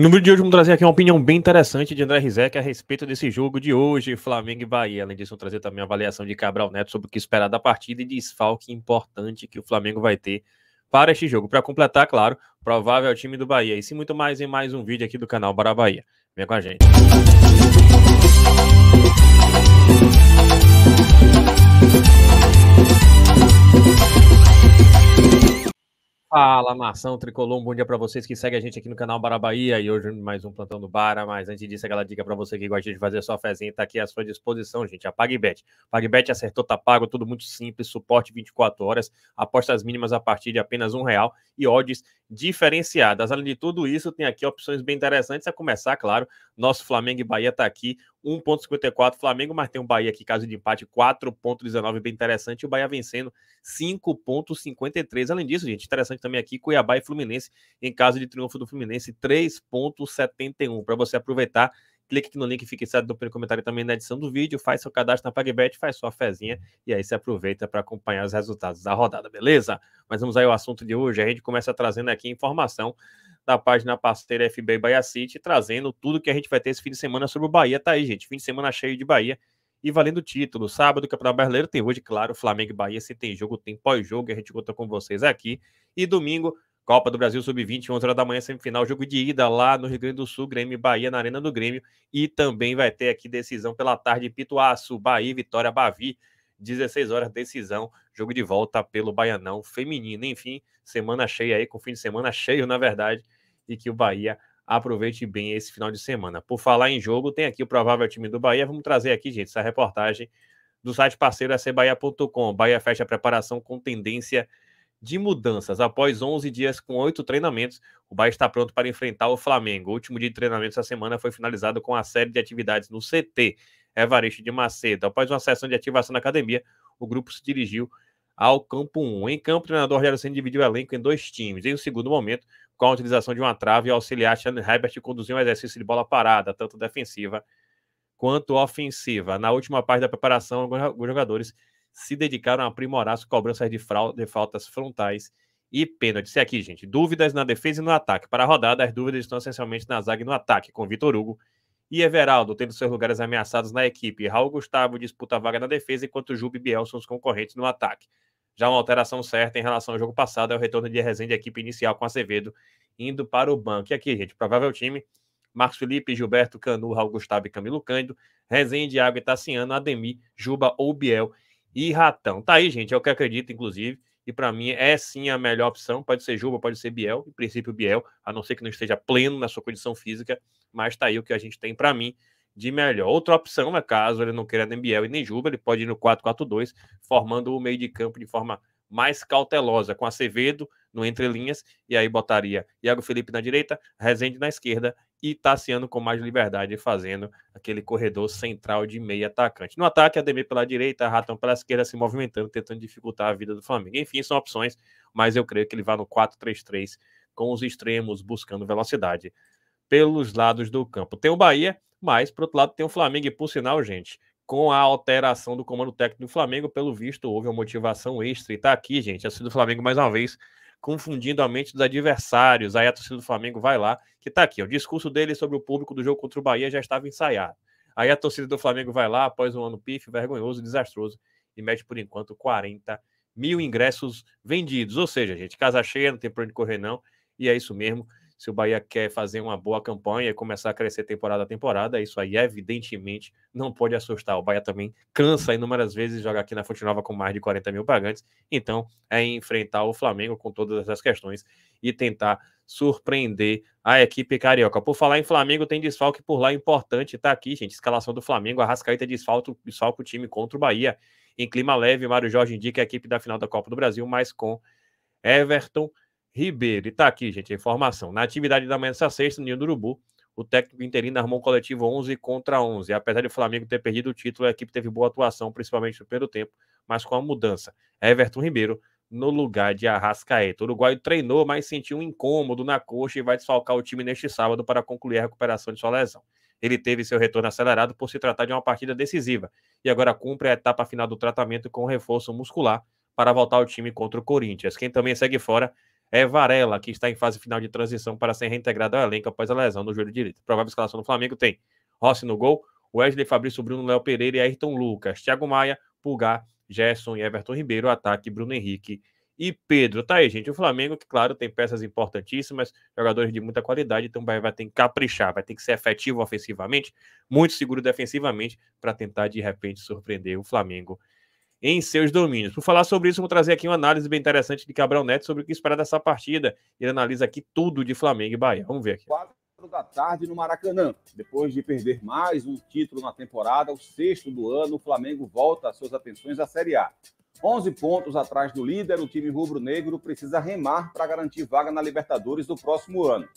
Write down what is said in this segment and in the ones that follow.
No vídeo de hoje, vamos trazer aqui uma opinião bem interessante de André Rizek a respeito desse jogo de hoje, Flamengo e Bahia. Além disso, vamos trazer também a avaliação de Cabral Neto sobre o que esperar da partida e desfalque importante que o Flamengo vai ter para este jogo. Para completar, claro, provável time do Bahia. E sim, muito mais em mais um vídeo aqui do canal Bora Bahia. Vem com a gente. Fala, nação, Tricolor, um bom dia para vocês que seguem a gente aqui no canal Bara Bahia e hoje mais um plantão do Bara, mas antes disso aquela dica para você que gosta de fazer sua fezinha, tá aqui à sua disposição, gente, a PagBet. PagBet acertou, tá pago, tudo muito simples, suporte 24 horas, apostas mínimas a partir de apenas um real e odds diferenciadas. Além de tudo isso, tem aqui opções bem interessantes, a começar, claro, nosso Flamengo e Bahia tá aqui, 1,54 Flamengo, mas tem o Bahia aqui, caso de empate, 4,19, bem interessante. O Bahia vencendo 5,53. Além disso, gente, interessante também aqui Cuiabá e Fluminense, em caso de triunfo do Fluminense, 3,71. Para você aproveitar, clique aqui no link fixado no primeiro comentário também na edição do vídeo, faz seu cadastro na PagBet, faz sua fezinha e aí você aproveita para acompanhar os resultados da rodada, beleza? Mas vamos aí ao assunto de hoje. A gente começa trazendo aqui informação da página parceira FB Bahia City, trazendo tudo que a gente vai ter esse fim de semana sobre o Bahia. Tá aí, gente. Fim de semana cheio de Bahia e valendo título. Sábado, Campeonato Brasileiro tem hoje, claro, Flamengo e Bahia. Se tem jogo, tem pós-jogo, a gente conta com vocês aqui. E domingo, Copa do Brasil Sub-20, 11 horas da manhã, semifinal, jogo de ida lá no Rio Grande do Sul, Grêmio e Bahia na Arena do Grêmio. E também vai ter aqui decisão pela tarde, Pituaçu, Bahia, Vitória, Bavi. 16 horas, decisão, jogo de volta pelo Baianão Feminino. Enfim, semana cheia aí, com fim de semana cheio, na verdade, e que o Bahia aproveite bem esse final de semana. Por falar em jogo, tem aqui o provável time do Bahia. Vamos trazer aqui, gente, essa reportagem do site parceiro acbahia.com. Bahia fecha a preparação com tendência de mudanças. Após 11 dias com oito treinamentos, o Bahia está pronto para enfrentar o Flamengo. O último dia de treinamento essa semana foi finalizado com a série de atividades no CT Evaristo de Macedo. Após uma sessão de ativação na academia, o grupo se dirigiu ao campo 1. Em campo, o treinador Rogério Senna dividiu o elenco em dois times. Em um segundo momento, com a utilização de uma trave, e auxiliar Sean Herbert conduziu um exercício de bola parada, tanto defensiva quanto ofensiva. Na última parte da preparação, alguns jogadores se dedicaram a aprimorar as cobranças de, de faltas frontais e pênaltis. E aqui, gente, dúvidas na defesa e no ataque. Para a rodada, as dúvidas estão essencialmente na zaga e no ataque, com Vitor Hugo e Everaldo tendo seus lugares ameaçados na equipe. Raul Gustavo disputa a vaga na defesa, enquanto Júlio e Biel são os concorrentes no ataque. Já uma alteração certa em relação ao jogo passado é o retorno de Rezende à equipe inicial com Acevedo indo para o banco. E aqui, gente, provável time: Marcos Felipe, Gilberto, Canu, Raul Gustavo e Camilo Cândido, Rezende, Iago e Tassiano, Ademir, Juba ou Biel e Ratão. Tá aí, gente, é o que eu acredito, inclusive. E para mim é sim a melhor opção. Pode ser Juba, pode ser Biel, em princípio Biel, a não ser que não esteja pleno na sua condição física. Mas tá aí o que a gente tem para mim de melhor. Outra opção é caso ele não queira nem Biel e nem Juba, ele pode ir no 4-4-2, formando o meio de campo de forma mais cautelosa, com Acevedo no entrelinhas, e aí botaria Iago Felipe na direita, Rezende na esquerda e Tassiano com mais liberdade, fazendo aquele corredor central de meio atacante. No ataque, Ademir pela direita, Ratão pela esquerda, se movimentando, tentando dificultar a vida do Flamengo. Enfim, são opções, mas eu creio que ele vá no 4-3-3 com os extremos buscando velocidade pelos lados do campo. Tem o Bahia, mas, por outro lado, tem o Flamengo. E, por sinal, gente, com a alteração do comando técnico do Flamengo, pelo visto, houve uma motivação extra. E tá aqui, gente, a torcida do Flamengo, mais uma vez, confundindo a mente dos adversários. Aí a torcida do Flamengo vai lá, que tá aqui. o discurso dele sobre o público do jogo contra o Bahia já estava ensaiado. Aí a torcida do Flamengo vai lá, após um ano pif, vergonhoso, desastroso, e mete, por enquanto, 40 mil ingressos vendidos. Ou seja, gente, casa cheia, não tem pra onde correr, não. E é isso mesmo. Se o Bahia quer fazer uma boa campanha e começar a crescer temporada a temporada, isso aí evidentemente não pode assustar. O Bahia também cansa inúmeras vezes jogar aqui na Fonte Nova com mais de 40 mil pagantes. Então é enfrentar o Flamengo com todas essas questões e tentar surpreender a equipe carioca. Por falar em Flamengo, tem desfalque por lá importante, tá aqui, gente. Escalação do Flamengo, Arrascaeta desfalto desfalque o time contra o Bahia. Em clima leve, Mário Jorge indica a equipe da final da Copa do Brasil, mas com Everton, Ribeiro. E tá aqui, gente, a informação. Na atividade da manhã dessa sexta, no Ninho do Urubu, o técnico interino armou um coletivo 11 contra 11. Apesar de o Flamengo ter perdido o título, a equipe teve boa atuação, principalmente no primeiro tempo, mas com a mudança. Everton Ribeiro no lugar de Arrascaeta. O uruguaio treinou, mas sentiu um incômodo na coxa e vai desfalcar o time neste sábado para concluir a recuperação de sua lesão. Ele teve seu retorno acelerado por se tratar de uma partida decisiva e agora cumpre a etapa final do tratamento com reforço muscular para voltar ao time contra o Corinthians. Quem também segue fora é Varela, que está em fase final de transição para ser reintegrado ao elenco após a lesão no joelho direito. Provável escalação do Flamengo tem Rossi no gol, Wesley, Fabrício, Bruno, Léo Pereira e Ayrton Lucas, Thiago Maia, Pulgar, Gerson e Everton Ribeiro, ataque Bruno Henrique e Pedro. Tá aí, gente, o Flamengo, que claro, tem peças importantíssimas, jogadores de muita qualidade, então vai, vai ter que caprichar, vai ter que ser efetivo ofensivamente, muito seguro defensivamente, para tentar de repente surpreender o Flamengo em seus domínios. Por falar sobre isso, vou trazer aqui uma análise bem interessante de Cabral Neto sobre o que esperar dessa partida. Ele analisa aqui tudo de Flamengo e Bahia. Vamos ver aqui. Quatro da tarde no Maracanã. Depois de perder mais um título na temporada, o sexto do ano, o Flamengo volta às suas atenções à Série A. 11 pontos atrás do líder, o time rubro-negro precisa remar para garantir vaga na Libertadores do próximo ano.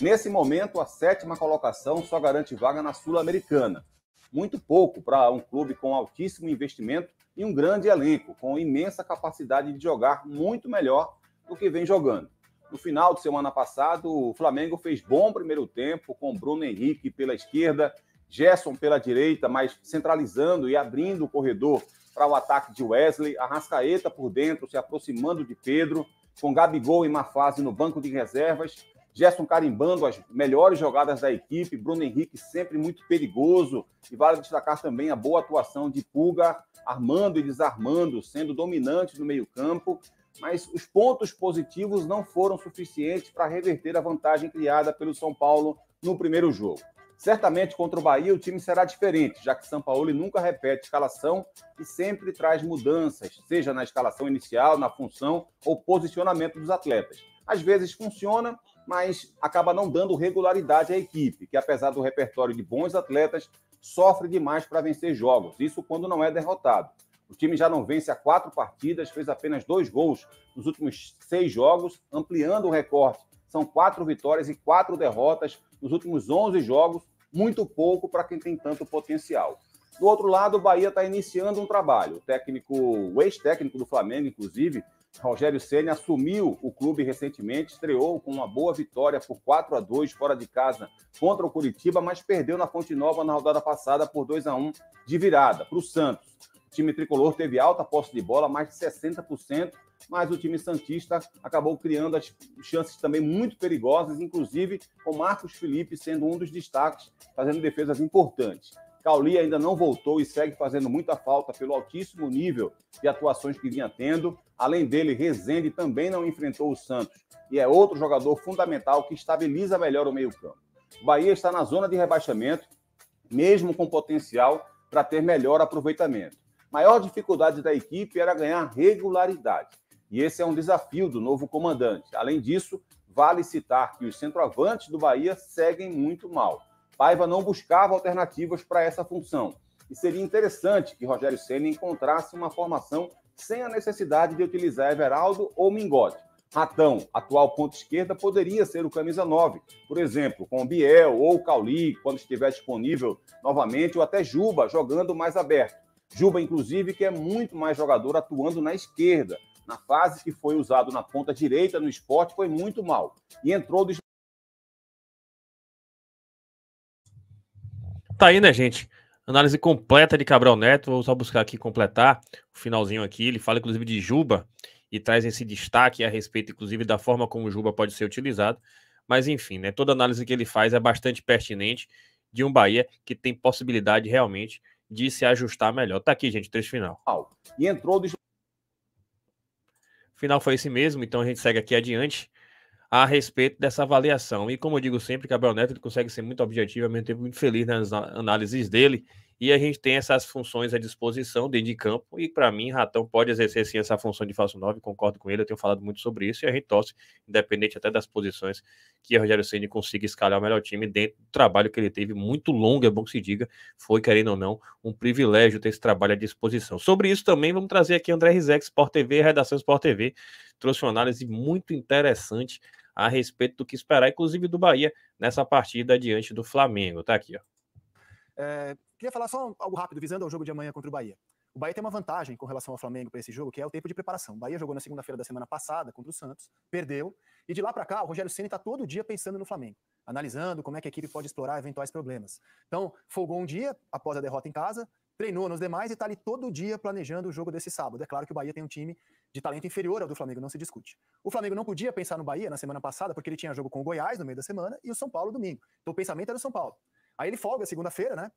Nesse momento, a sétima colocação só garante vaga na Sul-Americana. Muito pouco para um clube com altíssimo investimento e um grande elenco, com imensa capacidade de jogar muito melhor do que vem jogando. No final de semana passado, o Flamengo fez bom primeiro tempo, com Bruno Henrique pela esquerda, Gerson pela direita, mas centralizando e abrindo o corredor para o ataque de Wesley, Arrascaeta por dentro, se aproximando de Pedro, com Gabigol em má fase no banco de reservas, Gerson carimbando as melhores jogadas da equipe, Bruno Henrique sempre muito perigoso, e vale destacar também a boa atuação de Pulga armando e desarmando, sendo dominante no meio-campo, mas os pontos positivos não foram suficientes para reverter a vantagem criada pelo São Paulo no primeiro jogo. Certamente contra o Bahia o time será diferente, já que São Paulo nunca repete escalação e sempre traz mudanças, seja na escalação inicial, na função ou posicionamento dos atletas. Às vezes funciona, mas acaba não dando regularidade à equipe, que apesar do repertório de bons atletas, sofre demais para vencer jogos, isso quando não é derrotado. O time já não vence há quatro partidas, fez apenas dois gols nos últimos seis jogos, ampliando o recorde. São quatro vitórias e quatro derrotas nos últimos 11 jogos, muito pouco para quem tem tanto potencial. Do outro lado, o Bahia está iniciando um trabalho. O técnico, o ex-técnico do Flamengo, inclusive, Rogério Ceni assumiu o clube recentemente, estreou com uma boa vitória por 4 a 2 fora de casa contra o Curitiba, mas perdeu na Fonte Nova na rodada passada por 2 a 1 de virada para o Santos. O time tricolor teve alta posse de bola, mais de 60%, mas o time Santista acabou criando as chances também muito perigosas, inclusive com Marcos Felipe sendo um dos destaques, fazendo defesas importantes. Cauli ainda não voltou e segue fazendo muita falta pelo altíssimo nível de atuações que vinha tendo. Além dele, Rezende também não enfrentou o Santos e é outro jogador fundamental que estabiliza melhor o meio-campo. O Bahia está na zona de rebaixamento, mesmo com potencial para ter melhor aproveitamento. Maior dificuldade da equipe era ganhar regularidade. E esse é um desafio do novo comandante. Além disso, vale citar que os centroavantes do Bahia seguem muito mal. Paiva não buscava alternativas para essa função. E seria interessante que Rogério Senna encontrasse uma formação sem a necessidade de utilizar Everaldo ou Mingote. Ratão, atual ponta esquerda, poderia ser o camisa 9, por exemplo, com Biel ou Cauli, quando estiver disponível novamente, ou até Juba, jogando mais aberto. Juba, inclusive, que é muito mais jogador atuando na esquerda. Na fase que foi usado na ponta direita no esporte, foi muito mal. E entrou Tá aí, né, gente? Análise completa de Cabral Neto. Vou só buscar aqui completar o finalzinho aqui. Ele fala, inclusive, de Juba e traz esse destaque a respeito, inclusive, da forma como Juba pode ser utilizado. Mas, enfim, né, toda análise que ele faz é bastante pertinente de um Bahia que tem possibilidade realmente de se ajustar melhor. Tá aqui, gente, trecho final. E entrou do final foi esse mesmo, então a gente segue aqui adiante a respeito dessa avaliação. E como eu digo sempre, Gabriel Neto ele consegue ser muito objetivo, ao mesmo tempo muito feliz nas análises dele e a gente tem essas funções à disposição dentro de campo, e para mim, Ratão pode exercer sim essa função de falso 9, concordo com ele, eu tenho falado muito sobre isso, e a gente torce, independente até das posições, que o Rogério Ceni consiga escalar o melhor time dentro do trabalho que ele teve, muito longo, é bom que se diga, foi, querendo ou não, um privilégio ter esse trabalho à disposição. Sobre isso também, vamos trazer aqui André Rizek, Sport TV, Redação Sport TV, trouxe uma análise muito interessante a respeito do que esperar, inclusive do Bahia, nessa partida diante do Flamengo. Tá aqui, ó. É, Queria falar só algo rápido, visando ao jogo de amanhã contra o Bahia. O Bahia tem uma vantagem com relação ao Flamengo para esse jogo, que é o tempo de preparação. O Bahia jogou na segunda-feira da semana passada contra o Santos, perdeu, e de lá para cá o Rogério Ceni está todo dia pensando no Flamengo, analisando como é que a equipe pode explorar eventuais problemas. Então, folgou um dia após a derrota em casa, treinou nos demais e está ali todo dia planejando o jogo desse sábado. É claro que o Bahia tem um time de talento inferior ao do Flamengo, não se discute. O Flamengo não podia pensar no Bahia na semana passada, porque ele tinha jogo com o Goiás no meio da semana e o São Paulo domingo. Então o pensamento era o São Paulo. Aí ele folga segunda-feira, né?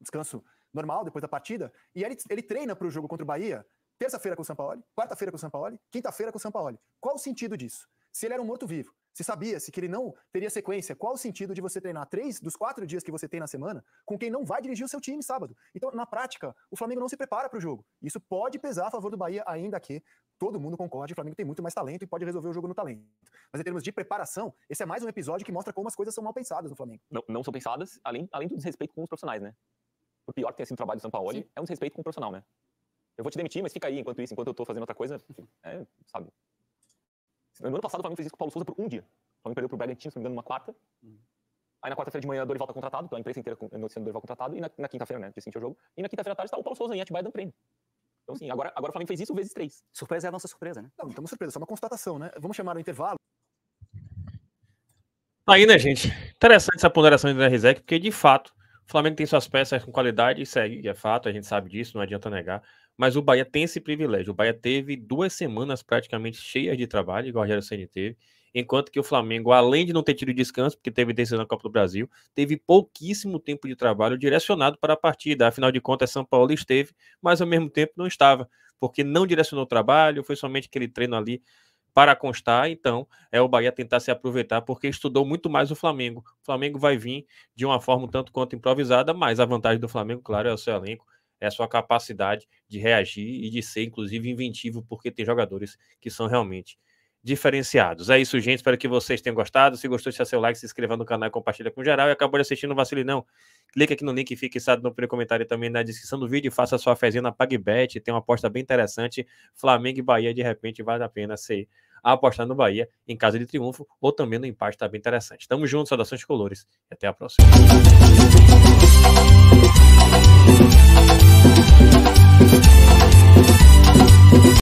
descanso normal depois da partida, e ele, ele treina para o jogo contra o Bahia, terça-feira com o Sampaoli, quarta-feira com o Sampaoli, quinta-feira com o Sampaoli. Qual o sentido disso? Se ele era um morto-vivo, se sabia-se que ele não teria sequência, qual o sentido de você treinar três dos quatro dias que você tem na semana com quem não vai dirigir o seu time sábado? Então, na prática, o Flamengo não se prepara para o jogo. Isso pode pesar a favor do Bahia, ainda que todo mundo concorde, o Flamengo tem muito mais talento e pode resolver o jogo no talento. Mas em termos de preparação, esse é mais um episódio que mostra como as coisas são mal pensadas no Flamengo. Não, não são pensadas, além, além do desrespeito com os profissionais, né? por pior que tenha sido o trabalho do Sampaoli, Paulo é um desrespeito com o profissional, né? Eu vou te demitir, mas fica aí enquanto isso, enquanto eu tô fazendo outra coisa, é, sabe? No ano passado, o Flamengo fez isso com o Paulo Souza por um dia. O Flamengo perdeu pro Bragantino, se não me engano, numa quarta. Uhum. Aí na quarta-feira de manhã, o Dorival tá contratado, pela imprensa inteira o Dorival contratado, e na, na quinta-feira, né, dia o jogo. E na quinta-feira tarde tá o Paulo Souza em Atibaia dando prêmio. Então, assim, agora, agora o Flamengo fez isso vezes três. Surpresa é a nossa surpresa, né? Não, estamos surpresa, é só uma constatação, né? Vamos chamar o intervalo. Tá aí, né, gente? Interessante essa ponderação de André Rizek, porque de fato o Flamengo tem suas peças com qualidade, isso é, é fato, a gente sabe disso, não adianta negar. Mas o Bahia tem esse privilégio. O Bahia teve duas semanas praticamente cheias de trabalho, igual o Rogério Ceni teve, enquanto que o Flamengo, além de não ter tido descanso, porque teve decisão na Copa do Brasil, teve pouquíssimo tempo de trabalho direcionado para a partida. Afinal de contas, São Paulo esteve, mas ao mesmo tempo não estava, porque não direcionou o trabalho, foi somente aquele treino ali para constar, então é o Bahia tentar se aproveitar, porque estudou muito mais o Flamengo. O Flamengo vai vir de uma forma um tanto quanto improvisada, mas a vantagem do Flamengo, claro, é o seu elenco, é a sua capacidade de reagir e de ser, inclusive, inventivo, porque tem jogadores que são realmente diferenciados. É isso, gente. Espero que vocês tenham gostado. Se gostou, deixa seu like, se inscreva no canal e compartilha com geral. E acabou de assistir, não vacile não. Clique aqui no link fixado fique no primeiro comentário também na descrição do vídeo. Faça sua fezinha na PagBet. Tem uma aposta bem interessante. Flamengo e Bahia, de repente, vale a pena ser apostar no Bahia em casa de triunfo ou também no empate. Está bem interessante. Tamo junto, saudações colores e até a próxima.